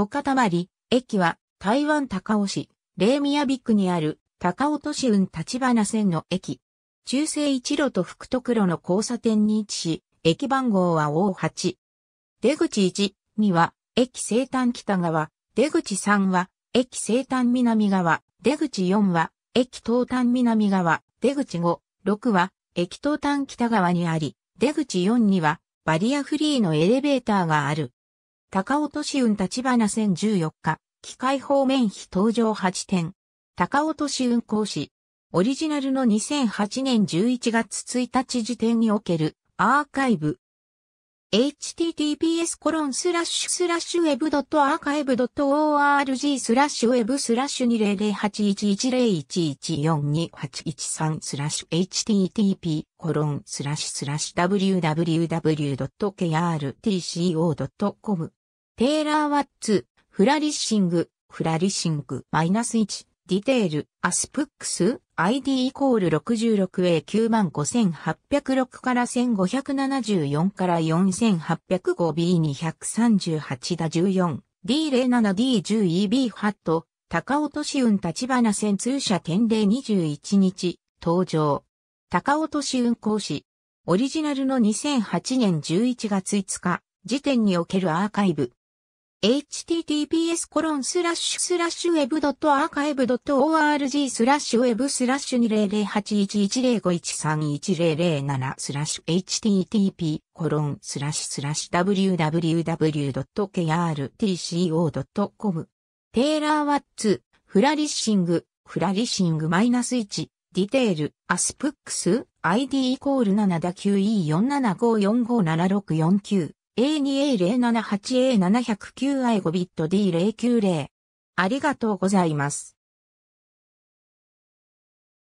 五塊、駅は台湾高尾市、霊宮ビックにある高尾都市運立花線の駅。中西一路と福徳路の交差点に位置し、駅番号は O8。出口1、2は、駅西端北側、出口3は、駅西端南側、出口4は、駅東端南側、出口5、6は、駅東端北側にあり、出口4には、バリアフリーのエレベーターがある。高落し運立花1014日、機械方面費登場8点。高落し運行士。オリジナルの2008年11月1日時点におけるアーカイブ。https コロンスラッシュスラッシュ web.archive.org スラッシュ web スラッシュ20081110114283スラッシュ http コロンスラッシュスラッシュ www.krtco.com テーラー・ワッツ、フラリッシング、フラリッシング、マイナス1、ディテール、アスプックス、ID イコール 66A95806 から1574から 4805B238 だ 14D07D10EB ハット、高落し運立花線通車点で21日、登場。高落し運行士。オリジナルの2008年11月5日、時点におけるアーカイブ。https コロンスラッシュスラッシュウェブド web.archive.org スラッシュウェブスラッシュ200811105131007スラッシュ http コロンスラッシュスラッシュ www.krtco.com テイラーワッツフラリッシングフラリッシングマイナス1ディテールアスプックス ID イコール7だ QE4755457649 A2A078A709i5 b i t D090。ありがとうございます。